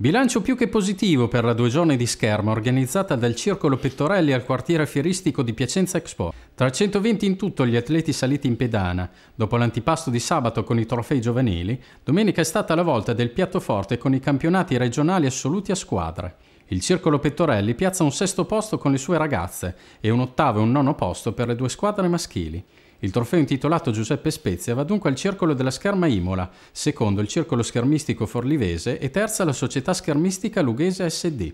Bilancio più che positivo per la due giorni di scherma organizzata dal Circolo Pettorelli al quartiere fieristico di Piacenza Expo. Tra 120 in tutto gli atleti saliti in pedana. Dopo l'antipasto di sabato con i trofei giovanili, domenica è stata la volta del piatto forte con i campionati regionali assoluti a squadre. Il Circolo Pettorelli piazza un sesto posto con le sue ragazze e un ottavo e un nono posto per le due squadre maschili. Il trofeo intitolato Giuseppe Spezia va dunque al Circolo della Scherma Imola, secondo il Circolo Schermistico Forlivese e terza la Società Schermistica Lughese SD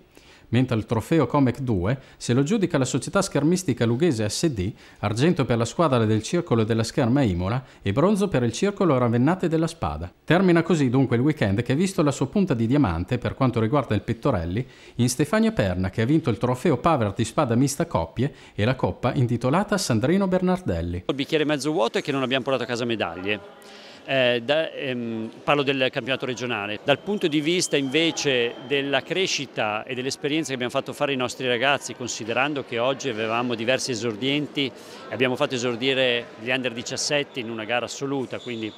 mentre il trofeo Comec 2 se lo giudica la società schermistica lughese SD, argento per la squadra del Circolo della Scherma Imola e bronzo per il Circolo Ravennate della Spada. Termina così dunque il weekend che ha visto la sua punta di diamante per quanto riguarda il Pittorelli in Stefania Perna che ha vinto il trofeo Paver di Spada Mista Coppie e la coppa intitolata Sandrino Bernardelli. Il bicchiere mezzo vuoto è che non abbiamo portato a casa medaglie eh, da, ehm, parlo del campionato regionale. Dal punto di vista invece della crescita e dell'esperienza che abbiamo fatto fare i nostri ragazzi, considerando che oggi avevamo diversi esordienti e abbiamo fatto esordire gli under 17 in una gara assoluta, quindi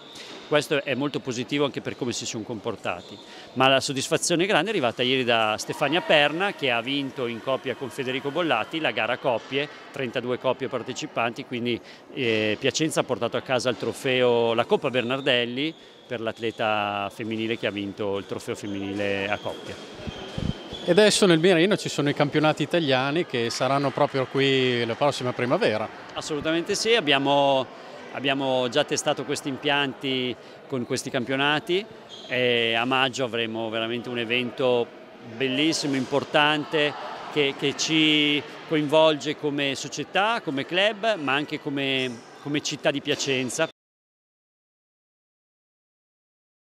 questo è molto positivo anche per come si sono comportati. Ma la soddisfazione grande è arrivata ieri da Stefania Perna che ha vinto in coppia con Federico Bollati la gara coppie, 32 coppie partecipanti, quindi eh, Piacenza ha portato a casa il trofeo, la Coppa Bernardino Nardelli per l'atleta femminile che ha vinto il trofeo femminile a coppia. E adesso nel Mirino ci sono i campionati italiani che saranno proprio qui la prossima primavera. Assolutamente sì, abbiamo, abbiamo già testato questi impianti con questi campionati e a maggio avremo veramente un evento bellissimo, importante che, che ci coinvolge come società, come club, ma anche come, come città di Piacenza.